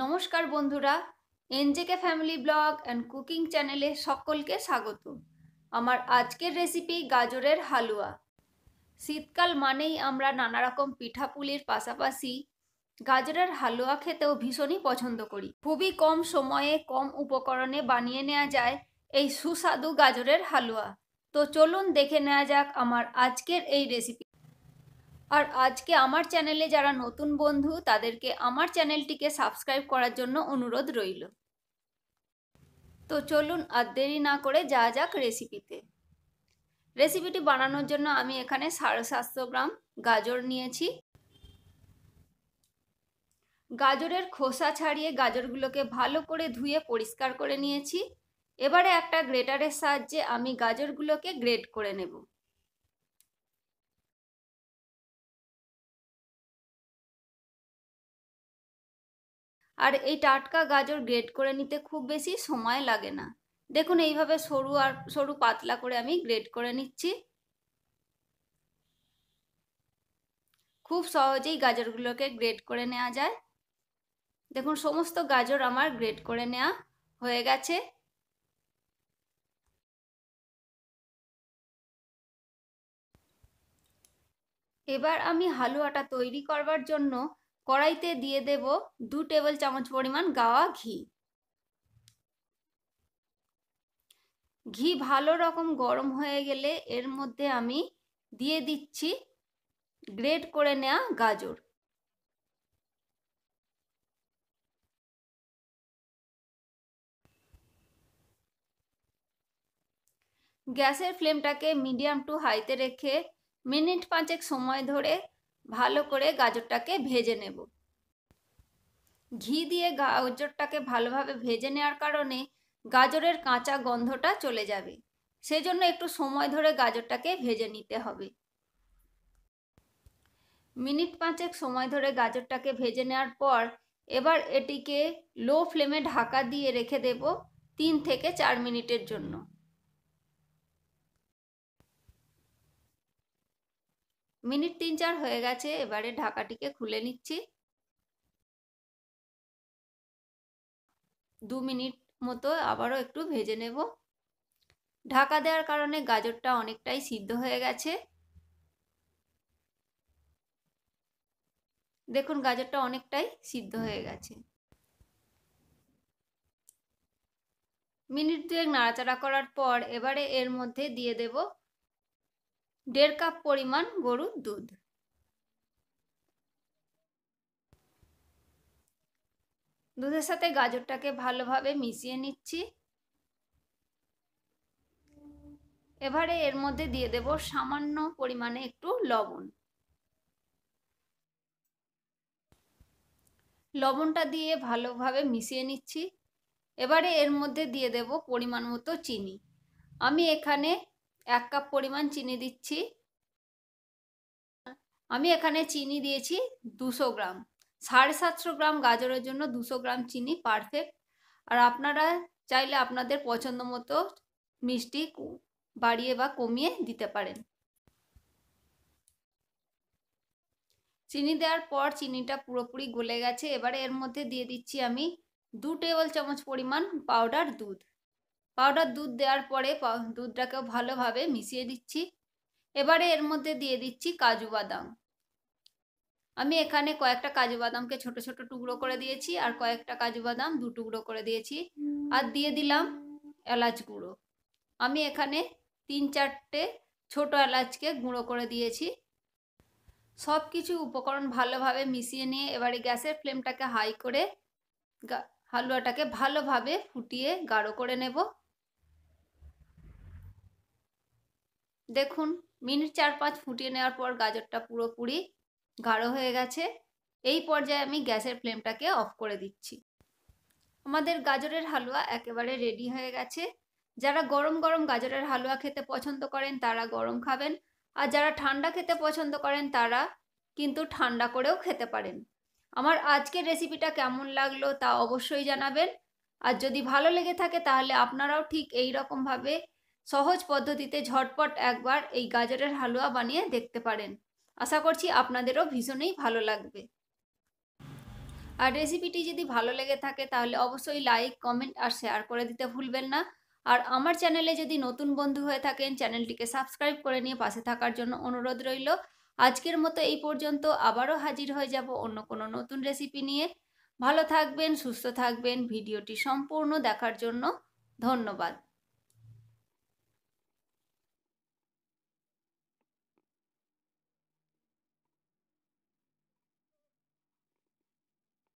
নমস্কার বন্ধুরা N J K family blog and cooking চ্যানেলে সকলকে স্বাগত আমার আজকের রেসিপি গাজরের হালুয়া শীতকাল মানেই আমরা নানা রকম পিঠাপুলির পাশাপাশি গাজরের হালুয়া খেতেও ভীষণই পছন্দ করি খুবই কম সময়ে কম উপকরণে বানিয়ে নেওয়া যায় এই সুস্বাদু গাজরের হালুয়া তো চলুন দেখে নেওয়া যাক আমার আজকের এই রেসিপি আর আজকে আমার চ্যানেলে যারা নতুন বন্ধু তাদেরকে আমার চ্যানেলটিকে সাবস্ক্রাইব করার জন্য অনুরোধ রইল তো চলুন আর দেরি না করে যা যাক রেসিপিতে রেসিপিটি বানানোর জন্য আমি এখানে সাড়ে সাতশো গ্রাম গাজর নিয়েছি গাজরের খোসা ছাড়িয়ে গাজরগুলোকে ভালো করে ধুয়ে পরিষ্কার করে নিয়েছি এবারে একটা গ্রেটারের সাহায্যে আমি গাজরগুলোকে গ্রেড করে নেবো আর এই টাটকা গাজর গ্রেড করে নিতে খুব বেশি সময় লাগে না দেখুন এইভাবে সরু আর সরু পাতলা করে আমি গ্রেড করে নিচ্ছি খুব সহজেই গাজরগুলোকে গ্রেড করে নেওয়া যায় দেখুন সমস্ত গাজর আমার গ্রেড করে নেওয়া হয়ে গেছে এবার আমি হালুয়াটা তৈরি করবার জন্য কড়াইতে দিয়ে দেব দু টেবিল চামচ পরিমাণ গাওয়া ঘি ঘি ভালো রকম গরম হয়ে গেলে এর মধ্যে আমি দিয়ে দিচ্ছি গ্রেট করে নেওয়া গাজর গ্যাসের ফ্লেমটাকে মিডিয়াম টু হাইতে রেখে মিনিট পাঁচেক সময় ধরে ভালো করে গাজরটাকে ভেজে নেব ঘি দিয়ে গাজরটাকে ভালোভাবে ভেজে নেওয়ার কারণে গাজরের কাঁচা গন্ধটা চলে যাবে সেজন্য একটু সময় ধরে গাজরটাকে ভেজে নিতে হবে মিনিট পাঁচেক সময় ধরে গাজরটাকে ভেজে নেওয়ার পর এবার এটিকে লো ফ্লেমে ঢাকা দিয়ে রেখে দেব তিন থেকে চার মিনিটের জন্য মিনিট তিন চার হয়ে গেছে এবারে ঢাকাটিকে খুলে নিচ্ছি দু মিনিট মতো আবারও একটু ভেজে নেব ঢাকা দেওয়ার কারণে গাজরটা অনেকটাই সিদ্ধ হয়ে গেছে দেখুন গাজরটা অনেকটাই সিদ্ধ হয়ে গেছে মিনিট দুয়েক নাড়াচাড়া করার পর এবারে এর মধ্যে দিয়ে দেব দেড় কাপ পরিমাণ গরুর দুধ দুধের সাথে গাজরটাকে ভালোভাবে মিশিয়ে নিচ্ছি এবারে এর মধ্যে দিয়ে দেব সামান্য পরিমাণে একটু লবণ লবণটা দিয়ে ভালোভাবে মিশিয়ে নিচ্ছি এবারে এর মধ্যে দিয়ে দেব পরিমাণ মতো চিনি আমি এখানে এক কাপ পরিমাণ চিনি দিচ্ছি আমি এখানে চিনি দিয়েছি দুশো গ্রাম সাড়ে সাতশো গ্রাম গাজরের জন্য দুশো গ্রাম চিনি পারফেক্ট আর আপনারা চাইলে আপনাদের পছন্দ মতো মিষ্টি বাড়িয়ে বা কমিয়ে দিতে পারেন চিনি দেওয়ার পর চিনিটা পুরোপুরি গলে গেছে এবারে এর মধ্যে দিয়ে দিচ্ছি আমি দু টেবিল চামচ পরিমাণ পাউডার দুধ পাউডার দুধ দেওয়ার পরে দুধটাকে ভালোভাবে মিশিয়ে দিচ্ছি এবারে এর মধ্যে দিয়ে দিচ্ছি কাজু বাদাম আমি এখানে কয়েকটা কাজু বাদামকে ছোট ছোট টুকরো করে দিয়েছি আর কয়েকটা কাজু বাদাম দু টুকরো করে দিয়েছি আর দিয়ে দিলাম এলাচ গুঁড়ো আমি এখানে তিন চারটে ছোট এলাচকে গুঁড়ো করে দিয়েছি সব কিছু উপকরণ ভালোভাবে মিশিয়ে নিয়ে এবারে গ্যাসের ফ্লেমটাকে হাই করে হালুয়াটাকে ভালোভাবে ফুটিয়ে গাঢ় করে নেব দেখুন মিনিট চার পাঁচ ফুটিয়ে নেওয়ার পর গাজরটা পুরোপুরি গাঢ় হয়ে গেছে এই পর্যায়ে আমি গ্যাসের ফ্লেমটাকে অফ করে দিচ্ছি আমাদের গাজরের হালুয়া একেবারে রেডি হয়ে গেছে যারা গরম গরম গাজরের হালুয়া খেতে পছন্দ করেন তারা গরম খাবেন আর যারা ঠান্ডা খেতে পছন্দ করেন তারা কিন্তু ঠান্ডা করেও খেতে পারেন আমার আজকের রেসিপিটা কেমন লাগলো তা অবশ্যই জানাবেন আর যদি ভালো লেগে থাকে তাহলে আপনারাও ঠিক এই রকমভাবে সহজ পদ্ধতিতে ঝটপট একবার এই গাজরের হালুয়া বানিয়ে দেখতে পারেন আশা করছি আপনাদেরও ভীষণই ভালো লাগবে আর রেসিপিটি যদি ভালো লেগে থাকে তাহলে অবশ্যই লাইক কমেন্ট আর শেয়ার করে দিতে ভুলবেন না আর আমার চ্যানেলে যদি নতুন বন্ধু হয়ে থাকেন চ্যানেলটিকে সাবস্ক্রাইব করে নিয়ে পাশে থাকার জন্য অনুরোধ রইল আজকের মতো এই পর্যন্ত আবারও হাজির হয়ে যাব অন্য কোনো নতুন রেসিপি নিয়ে ভালো থাকবেন সুস্থ থাকবেন ভিডিওটি সম্পূর্ণ দেখার জন্য ধন্যবাদ